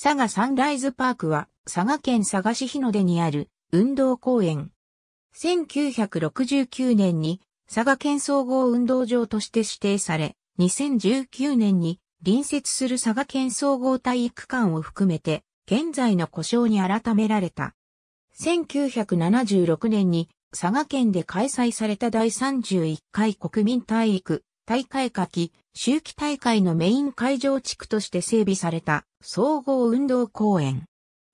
佐賀サンライズパークは佐賀県佐賀市日の出にある運動公園。1969年に佐賀県総合運動場として指定され、2019年に隣接する佐賀県総合体育館を含めて、現在の故障に改められた。1976年に佐賀県で開催された第31回国民体育大会夏季秋季大会のメイン会場地区として整備された総合運動公園。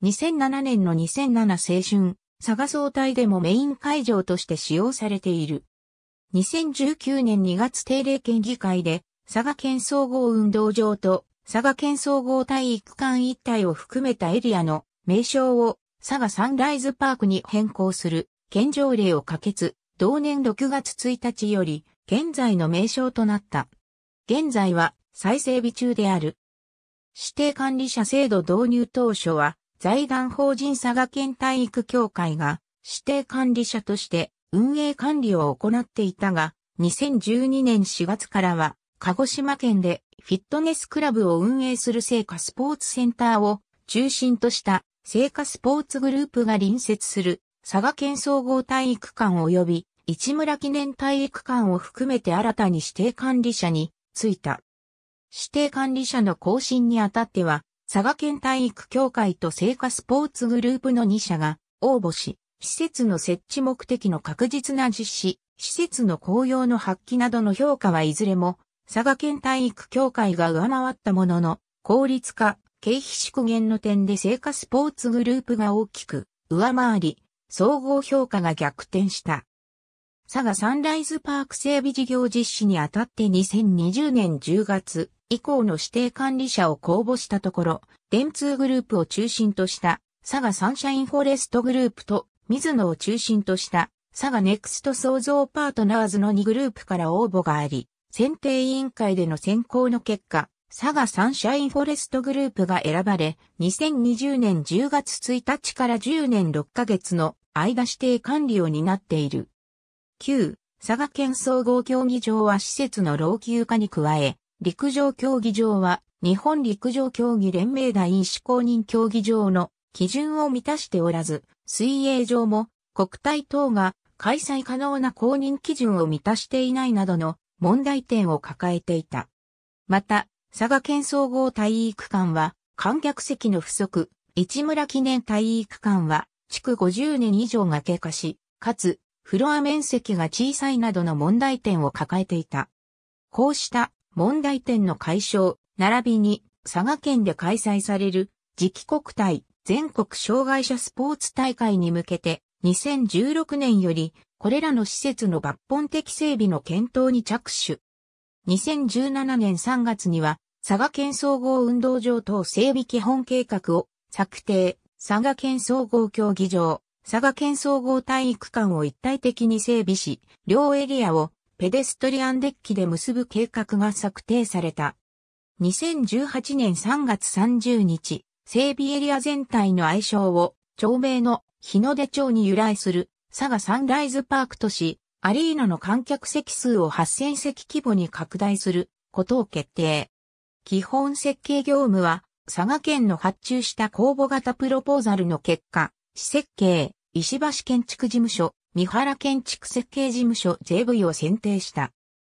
2007年の2007青春、佐賀総体でもメイン会場として使用されている。2019年2月定例県議会で、佐賀県総合運動場と佐賀県総合体育館一体を含めたエリアの名称を佐賀サンライズパークに変更する県条例を可決、同年6月1日より現在の名称となった。現在は再整備中である。指定管理者制度導入当初は、財団法人佐賀県体育協会が指定管理者として運営管理を行っていたが、2012年4月からは、鹿児島県でフィットネスクラブを運営する聖火スポーツセンターを中心とした聖火スポーツグループが隣接する佐賀県総合体育館及び市村記念体育館を含めて新たに指定管理者についた。指定管理者の更新にあたっては、佐賀県体育協会と聖火スポーツグループの2社が応募し、施設の設置目的の確実な実施、施設の公用の発揮などの評価はいずれも、佐賀県体育協会が上回ったものの、効率化、経費縮減の点で聖火スポーツグループが大きく上回り、総合評価が逆転した。佐賀サンライズパーク整備事業実施にあたって2020年10月以降の指定管理者を公募したところ、電通グループを中心とした佐賀サンシャインフォレストグループと水野を中心とした佐賀ネクスト創造パートナーズの2グループから応募があり、選定委員会での選考の結果、佐賀サンシャインフォレストグループが選ばれ、2020年10月1日から10年6ヶ月の間指定管理を担っている。9、佐賀県総合競技場は施設の老朽化に加え、陸上競技場は日本陸上競技連盟第一公認競技場の基準を満たしておらず、水泳場も国体等が開催可能な公認基準を満たしていないなどの問題点を抱えていた。また、佐賀県総合体育館は観客席の不足、市村記念体育館は築50年以上が経過し、かつフロア面積が小さいなどの問題点を抱えていた。こうした問題点の解消、並びに佐賀県で開催される次期国体全国障害者スポーツ大会に向けて2016年よりこれらの施設の抜本的整備の検討に着手。2017年3月には佐賀県総合運動場等整備基本計画を策定、佐賀県総合競技場、佐賀県総合体育館を一体的に整備し、両エリアをペデストリアンデッキで結ぶ計画が策定された。2018年3月30日、整備エリア全体の愛称を、町名の日の出町に由来する佐賀サンライズパークとし、アリーナの観客席数を8000席規模に拡大することを決定。基本設計業務は、佐賀県の発注した公募型プロポーザルの結果、施設計、石橋建築事務所、三原建築設計事務所 JV を選定した。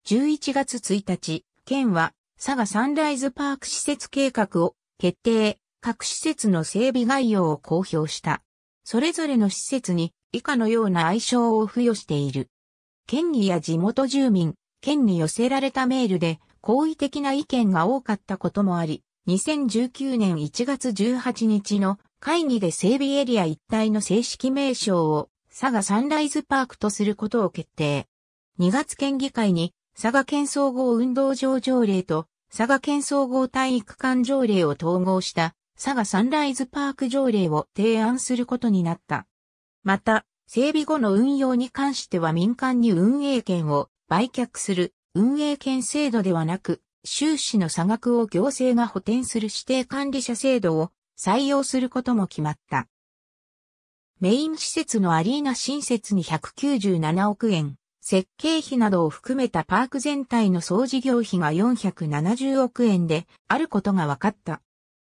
11月1日、県は、佐賀サンライズパーク施設計画を決定、各施設の整備概要を公表した。それぞれの施設に以下のような愛称を付与している。県議や地元住民、県に寄せられたメールで好意的な意見が多かったこともあり、2019年1月18日の会議で整備エリア一帯の正式名称を佐賀サンライズパークとすることを決定。2月県議会に佐賀県総合運動場条例と佐賀県総合体育館条例を統合した佐賀サンライズパーク条例を提案することになった。また、整備後の運用に関しては民間に運営権を売却する運営権制度ではなく、収支の差額を行政が補填する指定管理者制度を採用することも決まった。メイン施設のアリーナ新設に197億円、設計費などを含めたパーク全体の総事業費が470億円であることが分かった。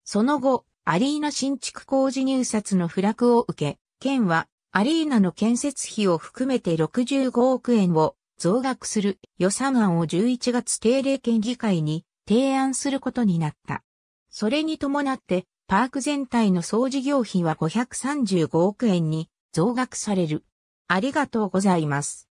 その後、アリーナ新築工事入札の不落を受け、県はアリーナの建設費を含めて65億円を増額する予算案を11月定例県議会に提案することになった。それに伴ってパーク全体の総事業費は535億円に増額される。ありがとうございます。